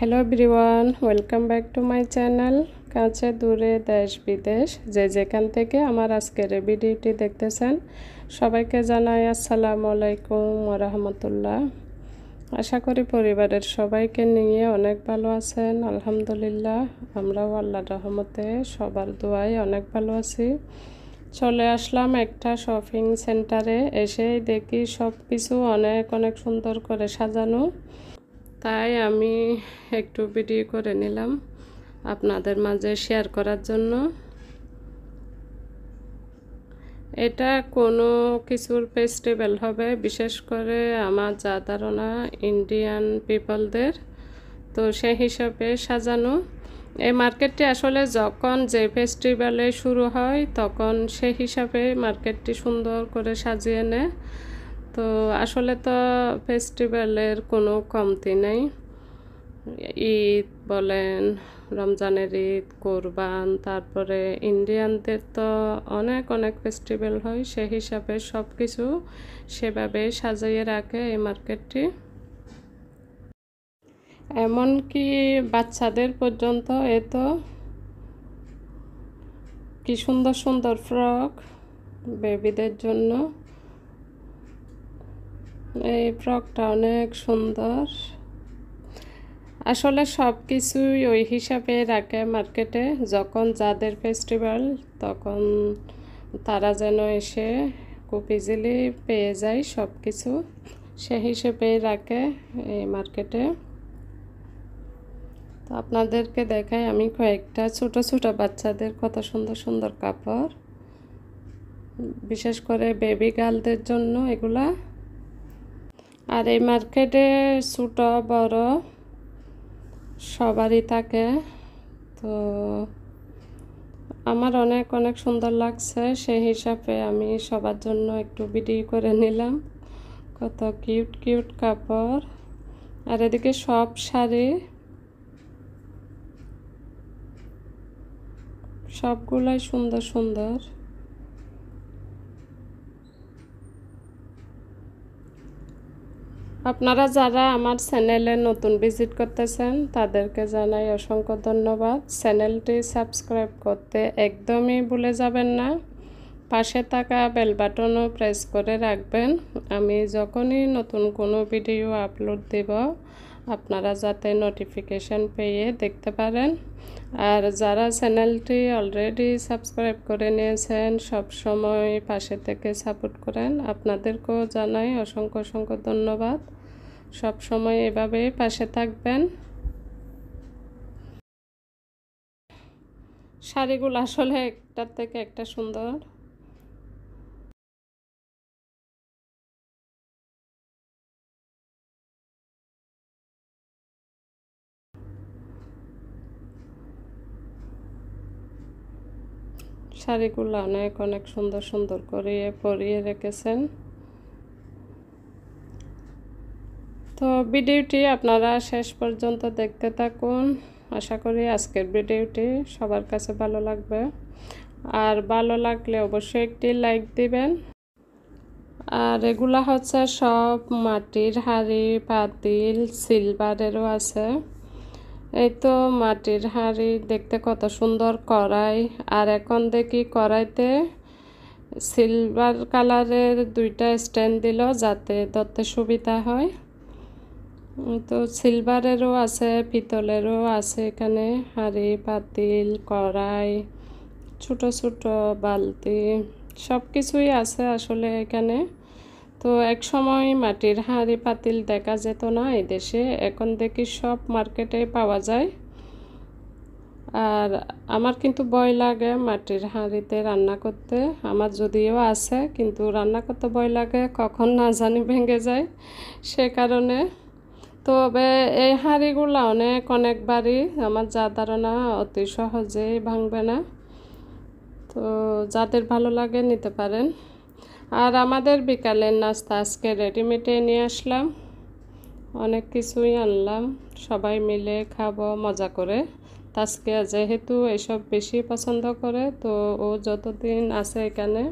hello everyone welcome back to my channel কাছে দূরে দেশ বিদেশ যে যেখান থেকে আমার আজকের ভিডিওটি দেখতেছেন সবাইকে জানাই আসসালামু আলাইকুম রাহমাতুল্লাহ আশা করি পরিবারের সবাইকে নিয়ে অনেক ভালো আছেন আলহামদুলিল্লাহ আমরাও আল্লাহর রহমতে সবার দোয়ায় অনেক ভালো আছি চলে আসলাম একটা শপিং সেন্টারে এসেই দেখি সব কিছু অনেক অনেক সুন্দর করে সাজানো তাই আমি একটু ভিডিও করে নিলাম আপনাদের মাঝে শেয়ার করার জন্য এটা কোনো কিছুর ফেস্টিভ্যাল হবে বিশেষ করে আমার যা ধারণা ইন্ডিয়ান পিপলদের তো সেই হিসাবে সাজানো এই মার্কেটটি আসলে যখন যে ফেস্টিভ্যালে শুরু হয় তখন সেই হিসাবে মার্কেটটি সুন্দর করে সাজিয়ে নেয় তো আসলে তো ফেস্টিভ্যালের কোনো কমতি নেই ঈদ বলেন রমজানের ঈদ কোরবান তারপরে ইন্ডিয়ানদের তো অনেক অনেক ফেস্টিভ্যাল হয় সে হিসাবে সব কিছু সেভাবে সাজাইয়ে রাখে এই মার্কেটটি এমনকি বাচ্চাদের পর্যন্ত এ তো কি সুন্দর সুন্দর ফ্রক বেবিদের জন্য এই ফ্রকটা অনেক সুন্দর আসলে সব কিছুই ওই হিসাবে রাখে মার্কেটে যখন যাদের ফেস্টিভ্যাল তখন তারা যেন এসে খুব ইজিলি পেয়ে যায় সব কিছু সে হিসেবে রাখে এই মার্কেটে তো আপনাদেরকে দেখাই আমি কয়েকটা ছোট ছোট বাচ্চাদের কত সুন্দর সুন্দর কাপড় বিশেষ করে বেবি গার্লদের জন্য এগুলা আর এই মার্কেটে ছোট বড় সবারই থাকে তো আমার অনেক অনেক সুন্দর লাগছে সেই হিসাবে আমি সবার জন্য একটু ভিডিও করে নিলাম কত কিউট কিউট কাপড় আর এদিকে সব শাড়ি সবগুলাই সুন্দর সুন্দর আপনারা যারা আমার চ্যানেলে নতুন ভিজিট করতেছেন তাদেরকে জানাই অসংখ্য ধন্যবাদ চ্যানেলটি সাবস্ক্রাইব করতে একদমই ভুলে যাবেন না পাশে থাকা বেল বাটনও প্রেস করে রাখবেন আমি যখনই নতুন কোনো ভিডিও আপলোড দেব আপনারা যাতে নোটিফিকেশান পেয়ে দেখতে পারেন আর যারা চ্যানেলটি অলরেডি সাবস্ক্রাইব করে নিয়েছেন সব সময় পাশে থেকে সাপোর্ট করেন আপনাদেরকেও জানাই অসংখ্য অসংখ্য ধন্যবাদ সব সময় এভাবে পাশে থাকবেন শাড়িগুলো আসলে একটার থেকে একটা সুন্দর শাড়িগুলো অনেক অনেক সুন্দর সুন্দর করিয়ে পরিয়ে রেখেছেন তো ভিডিওটি আপনারা শেষ পর্যন্ত দেখতে থাকুন আশা করি আজকের ভিডিওটি সবার কাছে ভালো লাগবে আর ভালো লাগলে অবশ্যই একটি লাইক দিবেন আর এগুলা হচ্ছে সব মাটির হাঁড়ি পাতিল সিলভারেরও আছে এই তো মাটির হাঁড়ি দেখতে কত সুন্দর কড়াই আর এখন দেখি কড়াইতে সিলভার কালারের দুইটা স্ট্যান্ড দিল যাতে ধরতে সুবিধা হয় তো সিলভারেরও আছে পিতলেরও আছে এখানে হাঁড়ি পাতিল কড়াই ছোট ছোট বালতি সব কিছুই আছে আসলে এখানে তো এক সময় মাটির হাঁড়ি পাতিল দেখা যেত না এই দেশে এখন দেখি সব মার্কেটে পাওয়া যায় আর আমার কিন্তু ভয় লাগে মাটির হাঁড়িতে রান্না করতে আমার যদিও আছে কিন্তু রান্না করতে ভয় লাগে কখন না জানি ভেঙে যায় সে কারণে তবে এই হাঁড়িগুলো অনেক অনেকবারই আমার যা ধারণা অতি সহজেই ভাঙবে না তো যাদের ভালো লাগে নিতে পারেন আর আমাদের বিকালের নাস্তা আজকে রেডিমেডে নিয়ে আসলাম অনেক কিছুই আনলাম সবাই মিলে খাব মজা করে তাজকে যেহেতু এসব বেশি পছন্দ করে তো ও যতদিন আছে এখানে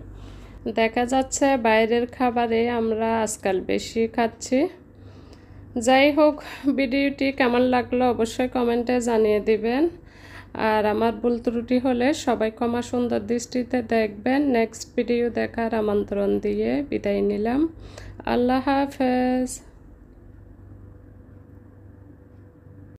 দেখা যাচ্ছে বাইরের খাবারে আমরা আজকাল বেশি খাচ্ছি যাই হোক ভিডিওটি কেমন লাগলো অবশ্যই কমেন্টে জানিয়ে দিবেন আর আমার ভুল ত্রুটি হলে সবাই ক্ষমা সুন্দর দৃষ্টিতে দেখবেন নেক্সট ভিডিও দেখার আমন্ত্রণ দিয়ে বিদায় নিলাম আল্লাহ হাফেজ